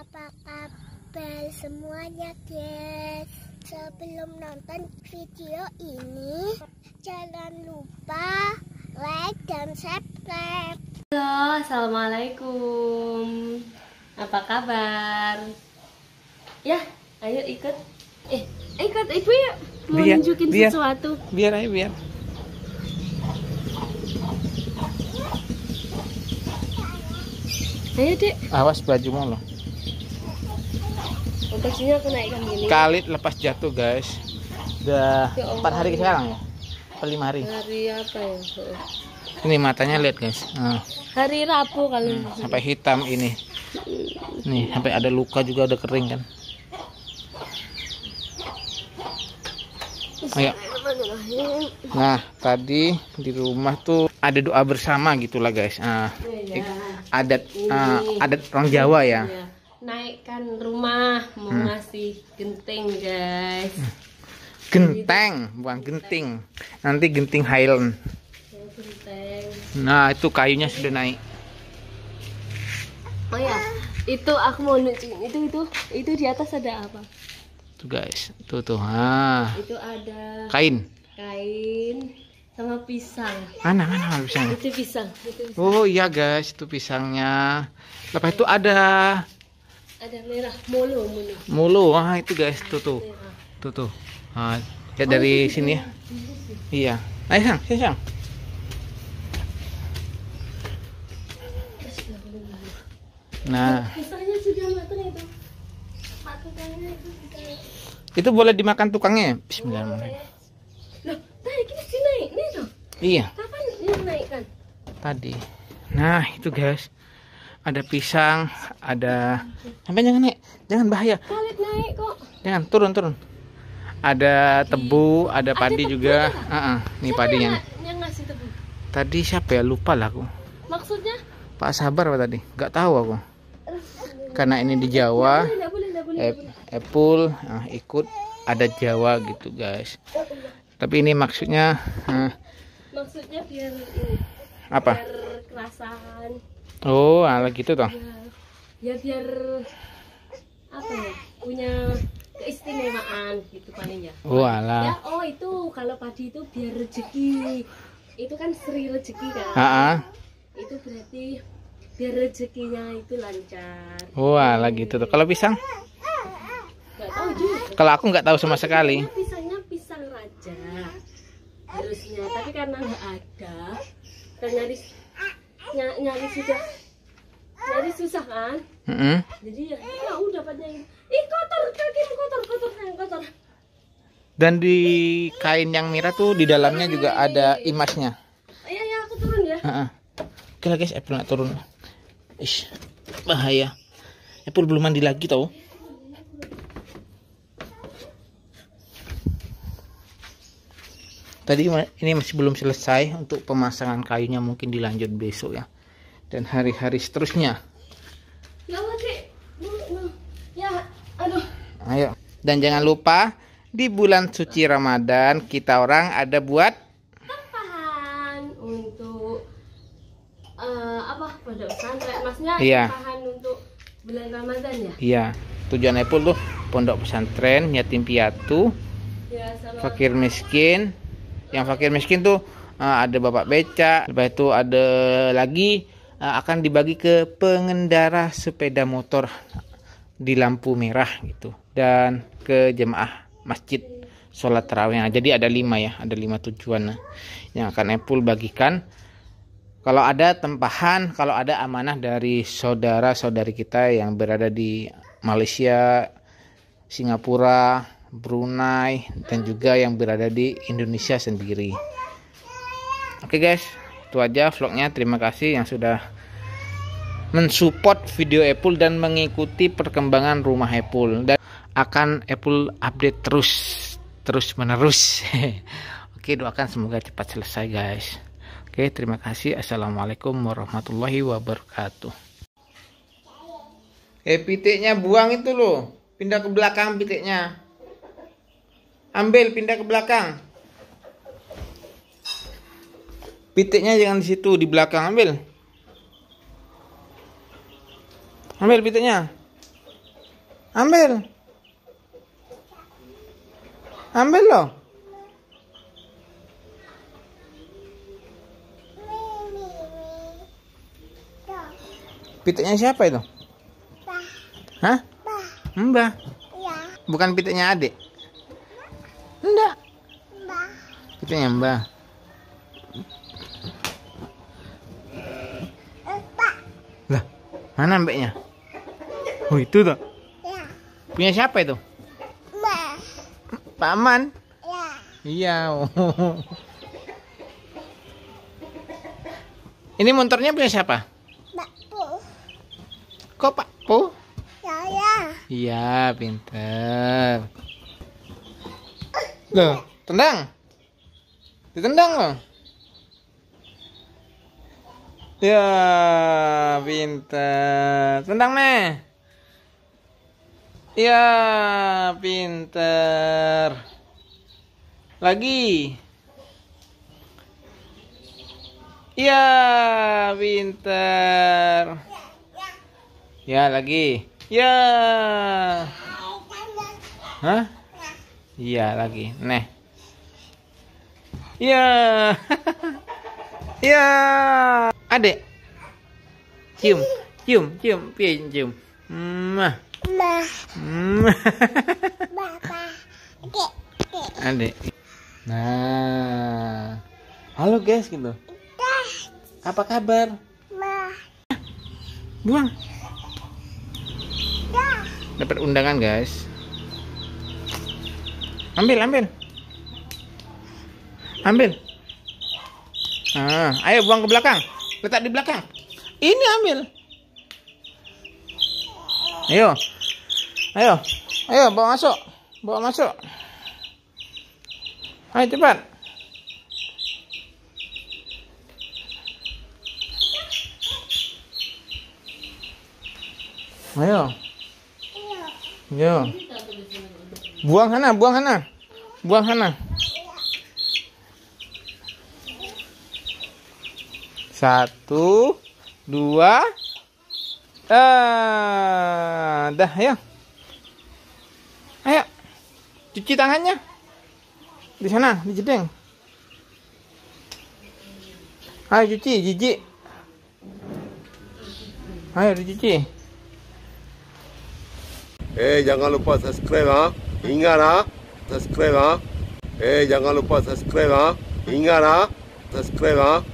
Apa kabar semuanya guys? Sebelum nonton video ini, jangan lupa like dan subscribe. Halo, Assalamualaikum. Apa kabar? Ya, ayo ikut. Eh, ikut ibu ya Mau biar, nunjukin biar, sesuatu. Biar ayo, biar. Ayo, Dek. Awas bajumu loh kali lepas jatuh, guys. Udah ya empat 4 hari sekarang ya? Atau lima hari? Hari apa ya? Oh. Ini matanya lihat, guys. Nah. Hari Rabu kali. Hmm, sampai hitam ini. Nih, sampai ada luka juga udah kering kan. Ayo. Nah, tadi di rumah tuh ada doa bersama gitulah guys. Nah, adat uh, adat orang Jawa ya. Iya depan rumah mau hmm. ngasih genting guys genteng buang genting nanti genting Highland oh, nah itu kayunya sudah naik oh ya itu aku mau nunjukin itu itu itu di atas ada apa tuh guys tuh tuh ah itu ada kain kain sama pisang mana mana pisang itu pisang, itu pisang. oh iya guys itu pisangnya lepas itu ada ada merah molo molo ah itu guys tuh tuh tuh tuh ah, lihat dari oh, sini ya iya ayo sang sini sang nah itu boleh dimakan tukangnya ya Bismillahirrahmanirrahim Loh, tadi kita sih naik nih tuh. Iya. Kapan naik kan? Tadi. Nah, itu guys ada pisang, ada sampai jangan naik, jangan bahaya. Kalit naik kok. Jangan turun turun. Ada tebu, ada padi ada juga. Uh -uh, nih padinya. Yang, yang ngasih tebu? Tadi siapa ya? Lupa lah aku. Maksudnya? Pak Sabar apa tadi? Gak tahu aku. Karena ini di Jawa. Epul Apple nah, ikut ada Jawa gitu guys. Tapi ini maksudnya. Uh, maksudnya biar ini. Apa? Biar kerasan oh ala gitu toh iya. ya, biar apa ya punya keistimewaan gitu paling ya oh ala ya, oh itu kalau padi itu biar rezeki itu kan seri rezeki kan ha -ha. itu berarti biar rezekinya itu lancar oh ala gitu toh? kalau pisang Gak tahu juga. Kalau aku nggak tahu sama sekali. Pisangnya pisang raja harusnya, tapi karena nggak ada, karena nyari, nyari sudah nyari susah kan mm -hmm. jadi ya, ya udah pada ini ih kotor kaki kotor kotor sayang kotor dan di kain yang merah tuh di dalamnya juga ada imasnya iya iya aku turun ya uh -uh. oke lah guys Apple nak turun Ish, bahaya Apple belum mandi lagi tau tadi ini masih belum selesai untuk pemasangan kayunya mungkin dilanjut besok ya dan hari-hari seterusnya ya, ya, ayo dan jangan lupa di bulan suci Ramadan kita orang ada buat tempahan untuk uh, apa pondok pesantren maksudnya iya. tempahan untuk bulan Ramadan ya iya tujuannya pun tuh pondok pesantren yatim piatu ya, fakir miskin yang fakir miskin tuh uh, ada bapak beca lepas itu ada lagi uh, akan dibagi ke pengendara sepeda motor di lampu merah gitu dan ke jemaah masjid sholat tarawih nah, jadi ada lima ya ada lima tujuan nah, yang akan Apple bagikan kalau ada tempahan, kalau ada amanah dari saudara-saudari kita yang berada di Malaysia, Singapura, Brunei, dan juga yang berada di Indonesia sendiri. Oke guys, itu aja vlognya. Terima kasih yang sudah mensupport video Apple dan mengikuti perkembangan rumah Apple dan akan Apple update terus terus menerus. Oke, doakan semoga cepat selesai guys. Oke, terima kasih. Assalamualaikum warahmatullahi wabarakatuh. Eh, pitiknya buang itu loh. Pindah ke belakang pitiknya. Ambil pindah ke belakang. Pitiknya jangan di situ, di belakang ambil. Ambil pitiknya. Ambil. Ambil loh. Pitiknya siapa itu? Hah? Mbah. Mbah. Ya. Bukan pitiknya adik. Remember. Lah, mana mbaknya? Oh, itu tuh. Ya. Punya siapa itu? mbak Pak Aman? Iya. Ya. Iya. Oh. Ini motornya punya siapa? Pak Pu. Kok Pak Pu? Ya, ya. Iya, pinter. Loh, tendang ditendang loh ya pinter tendang nih ya pinter lagi ya pinter ya lagi ya hah iya lagi nih Iya. Iya. Adek. Cium, cium, cium, piye cium. Mah. Mah. Papa. Adek. Nah. Halo guys gitu. Apa kabar? Mah. Buang. Dapat undangan guys. Ambil, ambil. Ambil. Nah, ayo buang ke belakang. Letak di belakang. Ini ambil. Ayo. Ayo. Ayo bawa masuk. Bawa masuk. Ayo cepat. Ayo. Ayo. Buang sana, buang sana. Buang sana. Satu, dua, ah, dah ya. Ayo, cuci tangannya. Di sana, di jedeng. Ayo cuci, gigi. Ayo cuci Eh, jangan lupa subscribe ha. Ingat ha, subscribe ha. Eh, jangan lupa subscribe ha. Ingat ha, subscribe ha.